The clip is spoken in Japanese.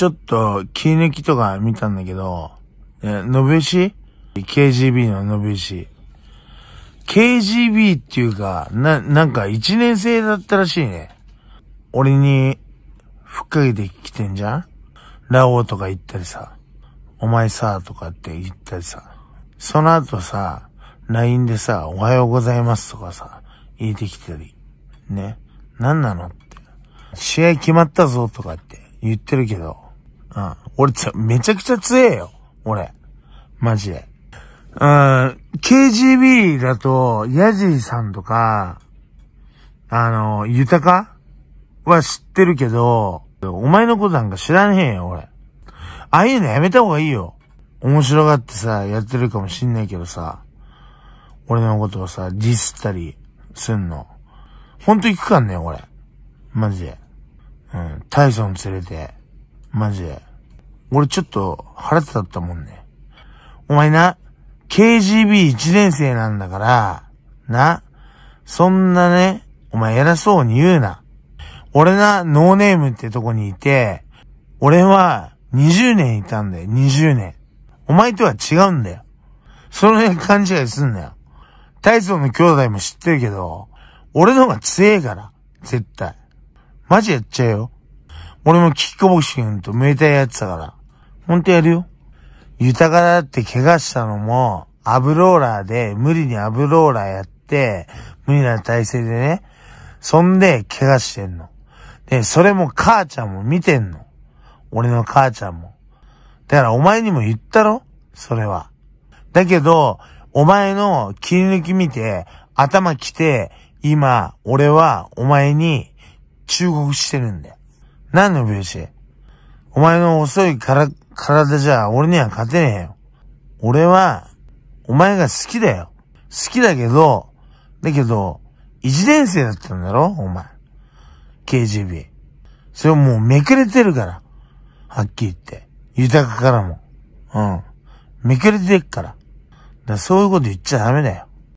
ちょっと、切り抜きとか見たんだけど、え、のべし ?KGB ののべし。KGB っていうか、な、なんか一年生だったらしいね。俺に、ふっかけてきてんじゃんラオウとか言ったりさ、お前さ、とかって言ったりさ。その後さ、LINE でさ、おはようございますとかさ、言えてきたり。ね。なんなのって。試合決まったぞとかって言ってるけど、うん。俺めちゃくちゃ強えよ。俺。マジで。うん、KGB だと、ヤジーさんとか、あの、ユタカは知ってるけど、お前のことなんか知らねえよ、俺。ああいうのやめた方がいいよ。面白がってさ、やってるかもしんないけどさ、俺のことをさ、ディスったりすんの。ほんと行くかんね、俺。マジで。うん、タイソン連れて。マジで。俺ちょっと腹立ったもんね。お前な、KGB1 年生なんだから、な、そんなね、お前偉そうに言うな。俺な、ノーネームってとこにいて、俺は20年いたんだよ、20年。お前とは違うんだよ。その辺勘違いすんなよ。大層の兄弟も知ってるけど、俺の方が強えから、絶対。マジやっちゃえよ。俺もキックボクシングとメーターやってたから。ほんとやるよ。豊かだって怪我したのも、アブローラーで、無理にアブローラーやって、無理な体勢でね、そんで怪我してんの。で、それも母ちゃんも見てんの。俺の母ちゃんも。だからお前にも言ったろそれは。だけど、お前の切り抜き見て、頭来て、今、俺はお前に忠告してるんだよ。何の病死お前の遅いから、体じゃ俺には勝てねえよ。俺は、お前が好きだよ。好きだけど、だけど、一年生だったんだろお前。KGB。それもうめくれてるから。はっきり言って。豊かからも。うん。めくれてっから。だからそういうこと言っちゃダメだよ。